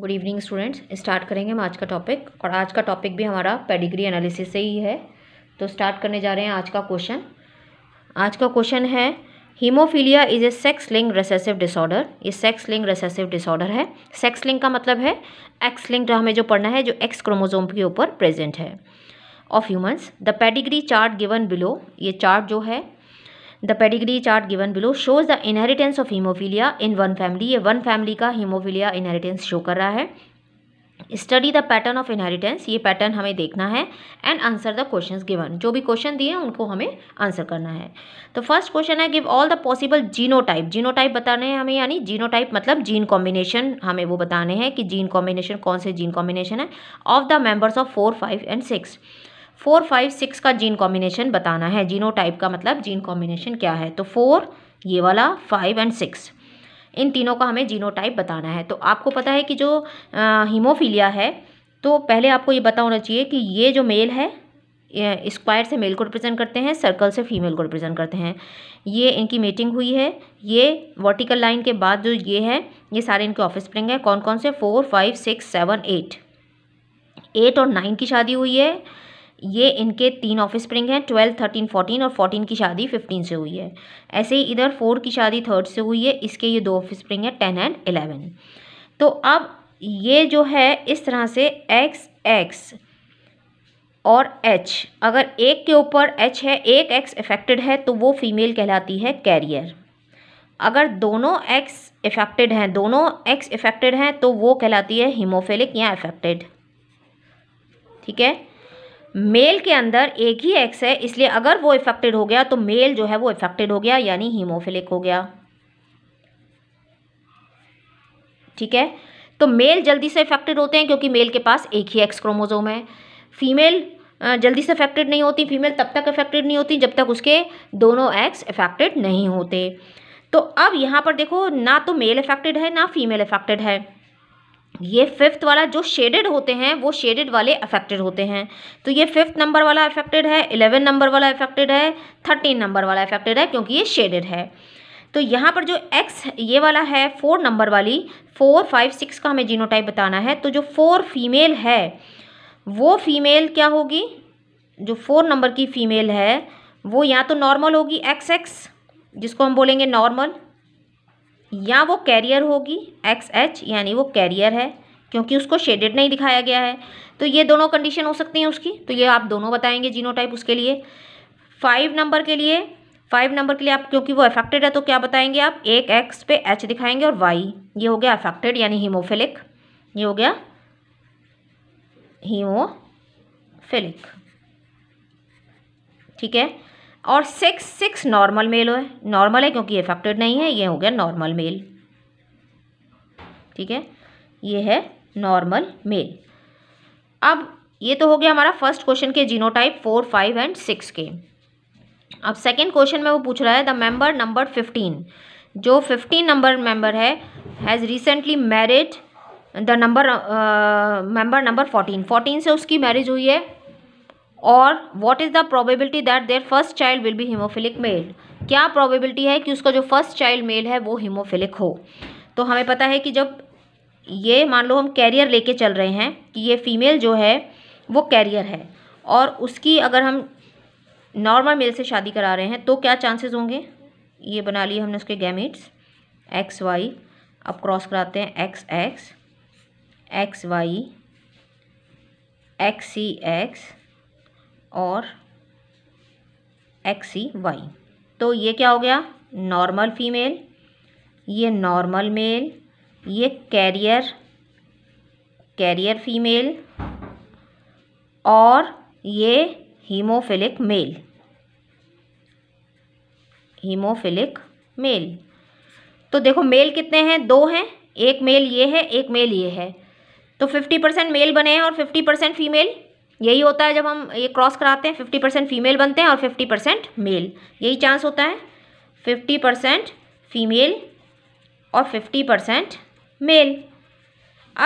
good evening students start करेंगे हम आज का टॉपिक और आज का टॉपिक भी हमारा पेडिग्री एनालिसिस से ही है तो स्टार्ट करने जा रहे हैं आज का क्वेश्चन आज का क्वेश्चन है haemophilia is a sex link recessive disorder ये सेक्स लिंक रेसेसिव डिसऑर्डर है सेक्स लिंक का मतलब है एक्स लिंक हमें जो पढ़ना है जो एक्स क्रोमोजोम के ऊपर प्रेजेंट है of humans the pedigree chart given below ये चार्ट जो है the pedigree chart given below shows the inheritance of haemophilia in one family ये वन फैमिली का हीमोफीलिया इनहेरिटेंस शो कर रहा है study the pattern of inheritance ये pattern हमें देखना है and answer the question given जो भी क्वेश्चन दिए हैं उनको हमें आंसर करना है तो फर्स्ट क्वेश्चन है give all the possible genotype genotype बताने हैं हमें यानी जीनो टाइप मतलब जीन कॉम्बिनेशन हमें वो बताने हैं कि जीन कॉम्बिनेशन कौन से जीन कॉम्बिनेशन है of the members of four five and six four five six का जीन कॉम्बिनेशन बताना है जीनो टाइप का मतलब जीन कॉम्बिनेशन क्या है तो फोर ये वाला फाइव एंड सिक्स इन तीनों का हमें जीनो टाइप बताना है तो आपको पता है कि जो हीमोफीलिया है तो पहले आपको ये बता होना चाहिए कि ये जो मेल है स्क्वायर से मेल को रिप्रेजेंट करते हैं सर्कल से फीमेल को रिप्रेजेंट करते हैं ये इनकी मीटिंग हुई है ये वर्टिकल लाइन के बाद जो ये है ये सारे इनके ऑफिस प्रिंग है कौन कौन से four five six seven eight eight और नाइन की शादी हुई है ये इनके तीन ऑफ स्प्रिंग हैं ट्वेल्व थर्टीन फोर्टीन और फोर्टीन की शादी फिफ्टीन से हुई है ऐसे ही इधर फोर की शादी थर्ड से हुई है इसके ये दो ऑफ स्प्रिंग है टेन एंड एलेवन तो अब ये जो है इस तरह से एक्स एक्स और एच अगर एक के ऊपर एच है एक एक्स इफेक्टेड है तो वो फीमेल कहलाती है कैरियर अगर दोनों एक्स इफेक्टेड हैं दोनों एक्स इफेक्टेड हैं तो वो कहलाती है हीमोफेलिक या इफेक्टेड ठीक है मेल के अंदर एक ही एक्स है इसलिए अगर वो इफेक्टेड हो गया तो मेल जो है वो इफेक्टेड हो गया यानी हीमोफिलिक हो गया ठीक है तो मेल जल्दी से इफेक्टेड होते हैं क्योंकि मेल के पास एक ही एक्स क्रोमोजोम है फीमेल जल्दी से इफेक्टेड नहीं होती फीमेल तब तक इफेक्टेड नहीं होती जब तक उसके दोनों एक्स इफेक्टेड नहीं होते तो अब यहाँ पर देखो ना तो मेल इफेक्टेड है ना फीमेल इफेक्टेड है ये फिफ्थ वाला जो शेडेड होते हैं वो शेडेड वाले अफेक्टेड होते हैं तो ये फिफ्थ नंबर वाला अफेक्टेड है इलेवन नंबर वाला अफेक्टेड है थर्टीन नंबर वाला अफेक्टेड है क्योंकि ये शेडेड है तो यहाँ पर जो एक्स ये वाला है फोर नंबर वाली फोर फाइव सिक्स का हमें जीनोटाइप बताना है तो जो फोर फीमेल है वो फीमेल क्या होगी जो फोर नंबर की फ़ीमेल है वो या तो नॉर्मल होगी एक्स एक्स जिसको हम बोलेंगे नॉर्मल या वो कैरियर होगी एक्स एच यानी वो कैरियर है क्योंकि उसको शेडेड नहीं दिखाया गया है तो ये दोनों कंडीशन हो सकती हैं उसकी तो ये आप दोनों बताएंगे जीनोटाइप उसके लिए फाइव नंबर के लिए फाइव नंबर के लिए आप क्योंकि वो अफेक्टेड है तो क्या बताएंगे आप एक एक्स पे एच दिखाएंगे और वाई ये हो गया अफेक्टेड यानी हीमोफिलिक ये हो गया हीमोफिलिक ठीक है और सिक्स सिक्स नॉर्मल मेल हो नॉर्मल है क्योंकि एफेक्टेड नहीं है ये हो गया नॉर्मल मेल ठीक है ये है नॉर्मल मेल अब ये तो हो गया हमारा फर्स्ट क्वेश्चन के genotype four five and six के अब सेकेंड क्वेश्चन में वो पूछ रहा है द मेंबर नंबर फिफ्टीन जो फिफ्टीन नंबर मेंबर है has recently married the number member number fourteen fourteen से उसकी मैरिज हुई है और what is the probability that their first child will be haemophilic male क्या प्रोबेबिलिटी है कि उसका जो फर्स्ट चाइल्ड मेल है वो हिमोफिलिक हो तो हमें पता है कि जब ये मान लो हम कैरियर लेके चल रहे हैं कि ये फीमेल जो है वो कैरियर है और उसकी अगर हम नॉर्मल मेल से शादी करा रहे हैं तो क्या चांसेस होंगे ये बना लिए हमने उसके गैमिट्स एक्स वाई अब क्रॉस कराते हैं X X X Y X c X और एक्सी वाई e तो ये क्या हो गया नॉर्मल फीमेल ये नॉर्मल मेल ये कैरियर कैरियर फीमेल और ये हीमोफिलिक मेल हीमोफिलिक मेल तो देखो मेल कितने हैं दो हैं एक मेल ये है एक मेल ये है तो फिफ्टी परसेंट मेल बने हैं और फिफ्टी परसेंट फीमेल यही होता है जब हम ये क्रॉस कराते हैं फिफ्टी परसेंट फीमेल बनते हैं और फिफ्टी परसेंट मेल यही चांस होता है फिफ्टी परसेंट फीमेल और फिफ्टी परसेंट मेल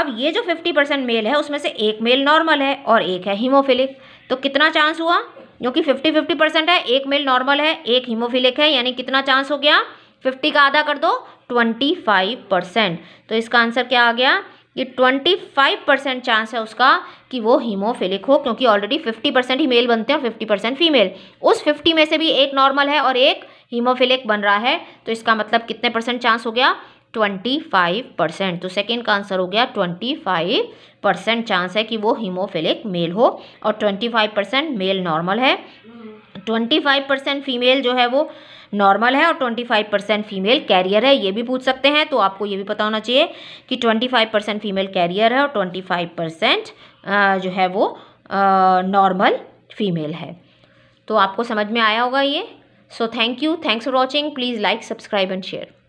अब ये जो फिफ्टी परसेंट मेल है उसमें से एक मेल नॉर्मल है और एक है हीमोफिलिक तो कितना चांस हुआ जो कि फिफ्टी फिफ्टी परसेंट है एक मेल नॉर्मल है एक हीमोफिलिक है यानी कितना चांस हो गया फिफ्टी का आधा कर दो ट्वेंटी फाइव परसेंट तो इसका आंसर क्या आ गया ये ट्वेंटी फाइव परसेंट चांस है उसका कि वो हीमोफिलिक हो क्योंकि ऑलरेडी फिफ्टी परसेंट ही मेल बनते हैं और फिफ्टी परसेंट फीमेल उस फिफ्टी में से भी एक नॉर्मल है और एक हीमोफिलिक बन रहा है तो इसका मतलब कितने परसेंट चांस हो गया ट्वेंटी फाइव परसेंट तो सेकेंड का आंसर हो गया ट्वेंटी फाइव परसेंट चांस है कि वो हीमोफिलिक मेल हो और twenty five percent male normal है ट्वेंटी फाइव परसेंट फीमेल जो है वो नॉर्मल है और twenty five percent female carrier है ये भी पूछ सकते हैं तो आपको ये भी पता होना चाहिए कि twenty five percent female carrier है और ट्वेंटी फाइव परसेंट जो है वो नॉर्मल फीमेल है तो आपको समझ में आया होगा ये so thank you thanks for watching please like subscribe and share